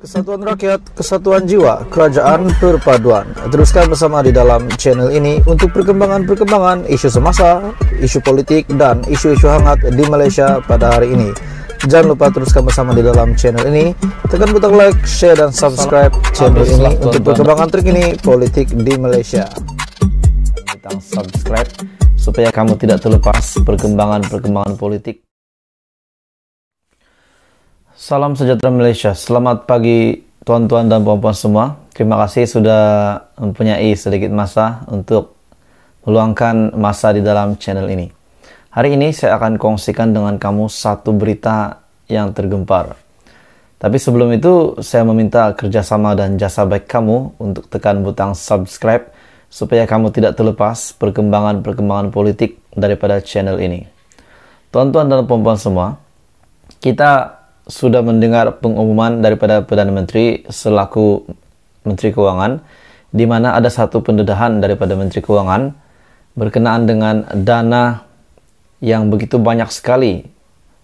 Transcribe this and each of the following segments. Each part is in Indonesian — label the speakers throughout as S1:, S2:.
S1: Kesatuan rakyat, kesatuan jiwa, kerajaan perpaduan. Teruskan bersama di dalam channel ini untuk perkembangan-perkembangan isu semasa, isu politik, dan isu-isu hangat di Malaysia pada hari ini. Jangan lupa teruskan bersama di dalam channel ini. Tekan butang like, share, dan subscribe channel ini untuk perkembangan terkini politik di Malaysia. Tekan subscribe supaya kamu tidak terlepas perkembangan-perkembangan politik. Salam sejahtera Malaysia. Selamat pagi tuan-tuan dan puan-puan semua. Terima kasih sudah mempunyai sedikit masa untuk meluangkan masa di dalam channel ini. Hari ini saya akan kongsikan dengan kamu satu berita yang tergempar. Tapi sebelum itu, saya meminta kerjasama dan jasa baik kamu untuk tekan butang subscribe supaya kamu tidak terlepas perkembangan-perkembangan politik daripada channel ini. Tuan-tuan dan puan-puan semua, kita sudah mendengar pengumuman daripada Perdana Menteri selaku Menteri Keuangan, di mana ada satu pendedahan daripada Menteri Keuangan berkenaan dengan dana yang begitu banyak sekali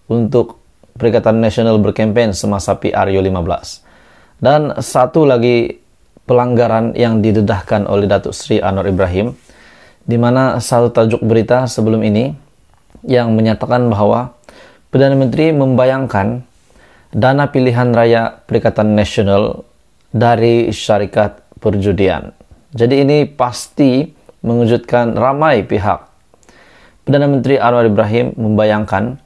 S1: untuk Perikatan Nasional berkampanye semasa PRU 15. Dan satu lagi pelanggaran yang didedahkan oleh Datuk Sri Anwar Ibrahim, di mana satu tajuk berita sebelum ini yang menyatakan bahwa Perdana Menteri membayangkan dana pilihan raya Perikatan Nasional dari syarikat perjudian. Jadi ini pasti mengejutkan ramai pihak. Perdana Menteri Anwar Ibrahim membayangkan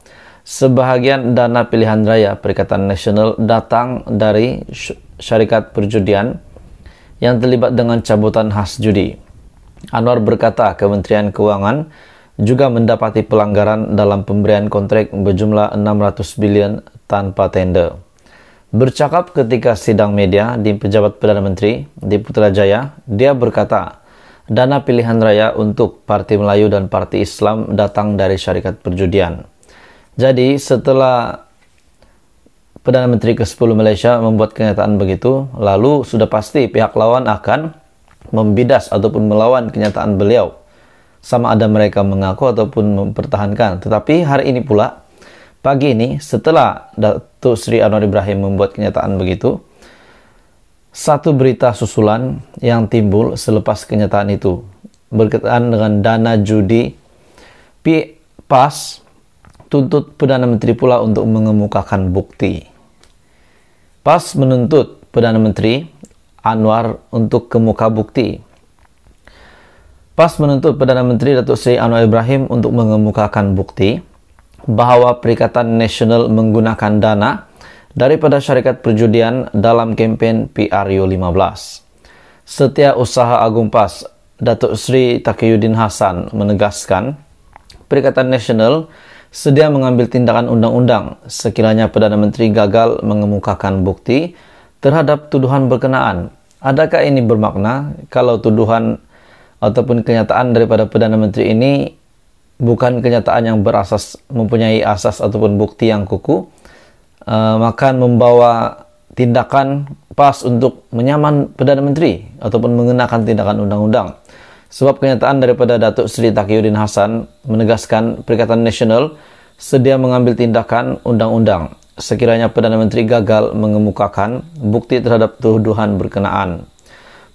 S1: sebahagian dana pilihan raya Perikatan Nasional datang dari syarikat perjudian yang terlibat dengan cabutan khas judi. Anwar berkata Kementerian Keuangan juga mendapati pelanggaran dalam pemberian kontrak berjumlah 600 bilion tanpa tender. Bercakap ketika sidang media di pejabat Perdana Menteri di Putrajaya, dia berkata, dana pilihan raya untuk Parti Melayu dan Parti Islam datang dari syarikat perjudian. Jadi setelah Perdana Menteri ke-10 Malaysia membuat kenyataan begitu, lalu sudah pasti pihak lawan akan membidas ataupun melawan kenyataan beliau. Sama ada mereka mengaku ataupun mempertahankan. Tetapi hari ini pula Pagi ini, setelah Datuk Sri Anwar Ibrahim membuat kenyataan begitu, satu berita susulan yang timbul selepas kenyataan itu berkaitan dengan dana judi PAS tuntut Perdana Menteri pula untuk mengemukakan bukti. PAS menuntut Perdana Menteri Anwar untuk kemuka bukti. PAS menuntut Perdana Menteri Datuk Seri Anwar Ibrahim untuk mengemukakan bukti bahwa Perikatan Nasional menggunakan dana daripada syarikat perjudian dalam kempen PRU 15. Setia Usaha Agung PAS, Datuk Sri Takiyuddin Hasan menegaskan, Perikatan Nasional sedia mengambil tindakan undang-undang sekiranya Perdana Menteri gagal mengemukakan bukti terhadap tuduhan berkenaan. Adakah ini bermakna kalau tuduhan ataupun kenyataan daripada Perdana Menteri ini bukan kenyataan yang berasas mempunyai asas ataupun bukti yang kuku, e, maka membawa tindakan pas untuk menyaman Perdana Menteri ataupun mengenakan tindakan undang-undang. Sebab kenyataan daripada Datuk Seri Takiyuddin Hasan menegaskan Perikatan Nasional sedia mengambil tindakan undang-undang sekiranya Perdana Menteri gagal mengemukakan bukti terhadap tuduhan berkenaan.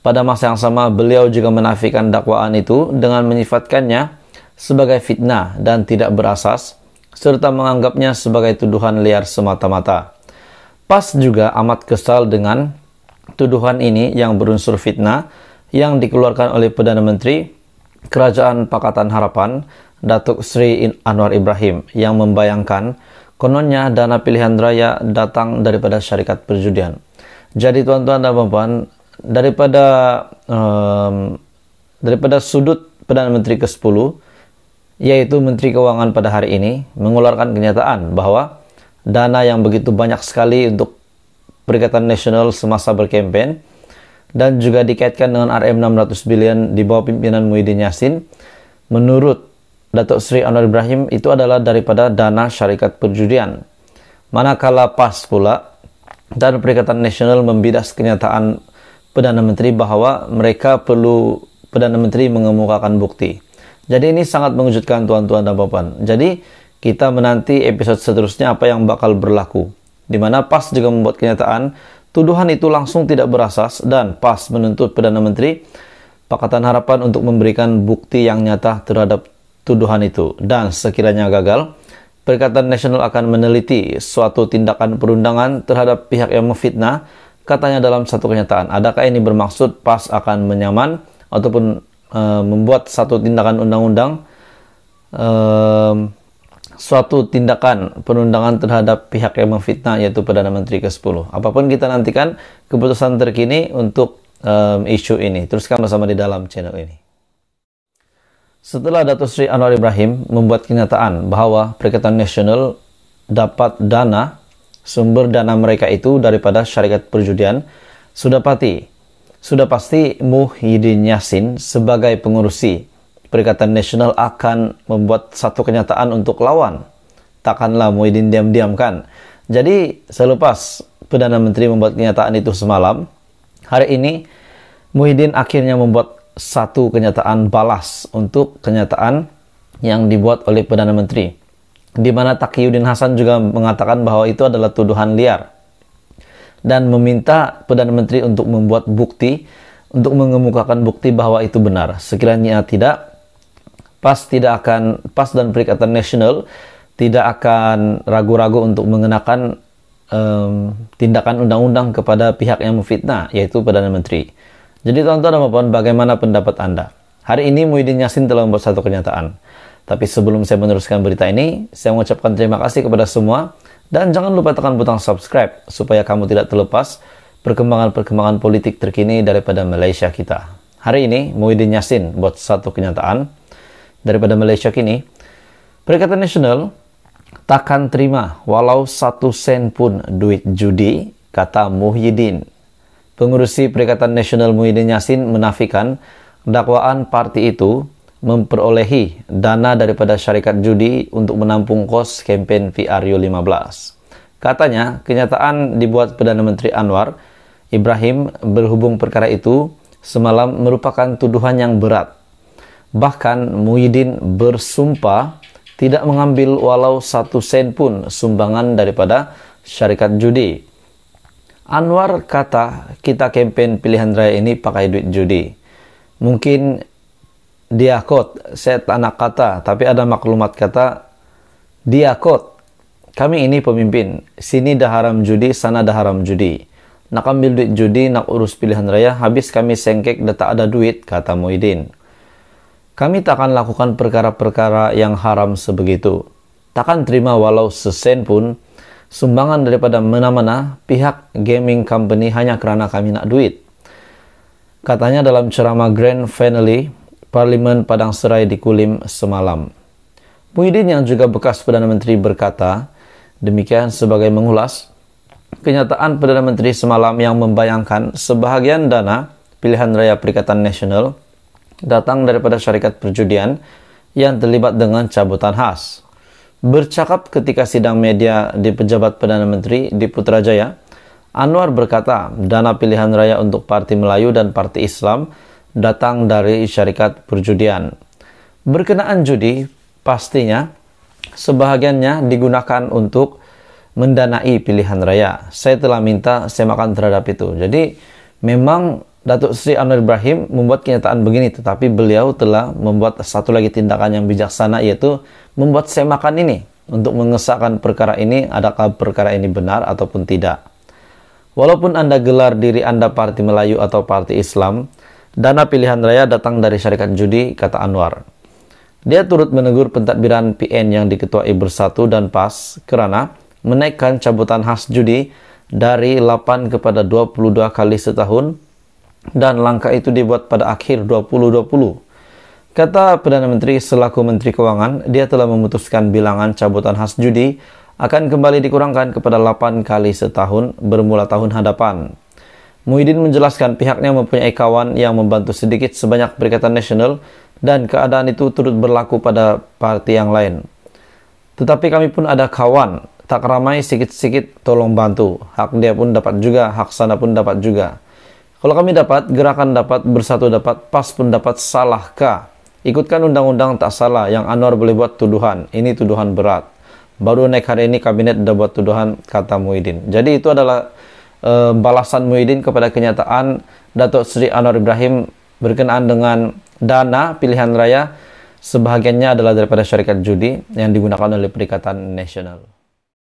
S1: Pada masa yang sama, beliau juga menafikan dakwaan itu dengan menyifatkannya sebagai fitnah dan tidak berasas, serta menganggapnya sebagai tuduhan liar semata-mata. Pas juga amat kesal dengan tuduhan ini yang berunsur fitnah yang dikeluarkan oleh Perdana Menteri Kerajaan Pakatan Harapan Datuk Sri Anwar Ibrahim yang membayangkan kononnya dana pilihan raya datang daripada syarikat perjudian. Jadi tuan-tuan dan puan daripada um, daripada sudut Perdana Menteri ke-10 yaitu Menteri Keuangan pada hari ini mengeluarkan kenyataan bahwa dana yang begitu banyak sekali untuk Perikatan Nasional semasa berkampanye dan juga dikaitkan dengan RM 600 billion di bawah pimpinan Muhyiddin Yassin menurut Datuk Sri Anwar Ibrahim itu adalah daripada dana syarikat perjudian manakala PAS pula dan Perikatan Nasional membidas kenyataan Perdana Menteri bahwa mereka perlu Perdana Menteri mengemukakan bukti. Jadi ini sangat mengejutkan tuan-tuan dan bapak. Jadi kita menanti episode seterusnya apa yang bakal berlaku. Dimana PAS juga membuat kenyataan, tuduhan itu langsung tidak berasas dan PAS menuntut Perdana Menteri Pakatan Harapan untuk memberikan bukti yang nyata terhadap tuduhan itu. Dan sekiranya gagal, Perikatan Nasional akan meneliti suatu tindakan perundangan terhadap pihak yang memfitnah, katanya dalam satu kenyataan. Adakah ini bermaksud PAS akan menyaman ataupun uh, membuat satu tindakan undang-undang uh, suatu tindakan penundangan terhadap pihak yang memfitnah yaitu Perdana Menteri ke-10. Apapun kita nantikan keputusan terkini untuk um, isu ini. Teruskan bersama di dalam channel ini. Setelah Datuk Sri Anwar Ibrahim membuat kenyataan bahwa Perikatan Nasional dapat dana, sumber dana mereka itu daripada syarikat perjudian, sudah pati sudah pasti Muhyiddin Yassin sebagai pengurusi Perikatan Nasional akan membuat satu kenyataan untuk lawan. Takkanlah Muhyiddin diam-diamkan. Jadi selepas Perdana Menteri membuat kenyataan itu semalam, hari ini Muhyiddin akhirnya membuat satu kenyataan balas untuk kenyataan yang dibuat oleh Perdana Menteri. Di mana Takiyuddin Hasan juga mengatakan bahwa itu adalah tuduhan liar dan meminta Perdana Menteri untuk membuat bukti untuk mengemukakan bukti bahwa itu benar. Sekiranya tidak, PAS tidak akan PAS dan Perikatan Nasional tidak akan ragu-ragu untuk mengenakan um, tindakan undang-undang kepada pihak yang memfitnah, yaitu Perdana Menteri. Jadi tuan-tuan dan puan bagaimana pendapat Anda? Hari ini Muhyiddin Yassin telah membuat satu kenyataan. Tapi sebelum saya meneruskan berita ini, saya mengucapkan terima kasih kepada semua dan jangan lupa tekan butang subscribe supaya kamu tidak terlepas perkembangan-perkembangan politik terkini daripada Malaysia kita. Hari ini Muhyiddin Yassin buat satu kenyataan daripada Malaysia kini. Perikatan Nasional takkan terima walau satu sen pun duit judi, kata Muhyiddin. Pengurusi Perikatan Nasional Muhyiddin Yassin menafikan dakwaan parti itu memperolehi dana daripada syarikat judi untuk menampung kos kampanye VRU 15. Katanya, kenyataan dibuat Perdana Menteri Anwar Ibrahim berhubung perkara itu semalam merupakan tuduhan yang berat. Bahkan Muhyiddin bersumpah tidak mengambil walau satu sen pun sumbangan daripada syarikat judi. Anwar kata kita kampanye pilihan raya ini pakai duit judi. Mungkin diakot, set anak kata, tapi ada maklumat kata diakot. Kami ini pemimpin, sini dah haram judi, sana dah haram judi. Nak ambil duit judi, nak urus pilihan raya, habis kami sengkek dah tak ada duit, kata Muhyiddin. Kami tak akan lakukan perkara-perkara yang haram sebegitu. Takkan terima walau sesen pun sumbangan daripada mana-mana pihak gaming company hanya kerana kami nak duit. Katanya dalam ceramah Grand Finale, Parlimen Padang Serai di Kulim semalam. Muhyiddin yang juga bekas Perdana Menteri berkata, demikian sebagai mengulas kenyataan Perdana Menteri semalam yang membayangkan sebahagian dana pilihan raya Perikatan Nasional datang daripada syarikat perjudian yang terlibat dengan cabutan khas. Bercakap ketika sidang media di pejabat Perdana Menteri di Putrajaya, Anwar berkata, dana pilihan raya untuk Parti Melayu dan Parti Islam datang dari syarikat perjudian. Berkenaan judi, pastinya sebahagiannya digunakan untuk mendanai pilihan raya. Saya telah minta semakan terhadap itu. Jadi memang Datuk Sri Anwar Ibrahim membuat kenyataan begini, tetapi beliau telah membuat satu lagi tindakan yang bijaksana yaitu membuat semakan ini untuk mengesahkan perkara ini adakah perkara ini benar ataupun tidak. Walaupun Anda gelar diri Anda parti Melayu atau parti Islam, Dana pilihan raya datang dari syarikat judi, kata Anwar. Dia turut menegur pentadbiran PN yang diketuai Bersatu dan PAS kerana menaikkan cabutan khas judi dari 8 kepada 22 kali setahun dan langkah itu dibuat pada akhir 2020. Kata Perdana Menteri selaku Menteri Keuangan, dia telah memutuskan bilangan cabutan khas judi akan kembali dikurangkan kepada 8 kali setahun bermula tahun hadapan. Muhyiddin menjelaskan pihaknya mempunyai kawan yang membantu sedikit sebanyak Perikatan Nasional dan keadaan itu turut berlaku pada parti yang lain. Tetapi kami pun ada kawan, tak ramai sikit-sikit tolong bantu. Hak dia pun dapat juga, hak sana pun dapat juga. Kalau kami dapat, gerakan dapat, bersatu dapat, pas pun dapat, salahkah? Ikutkan undang-undang tak salah, yang Anwar boleh buat tuduhan. Ini tuduhan berat. Baru naik hari ini kabinet udah buat tuduhan, kata Muhyiddin. Jadi itu adalah uh, balasan Muhyiddin kepada kenyataan Datuk Sri Anwar Ibrahim berkenaan dengan dana pilihan raya sebahagiannya adalah daripada syarikat judi yang digunakan oleh Perikatan Nasional.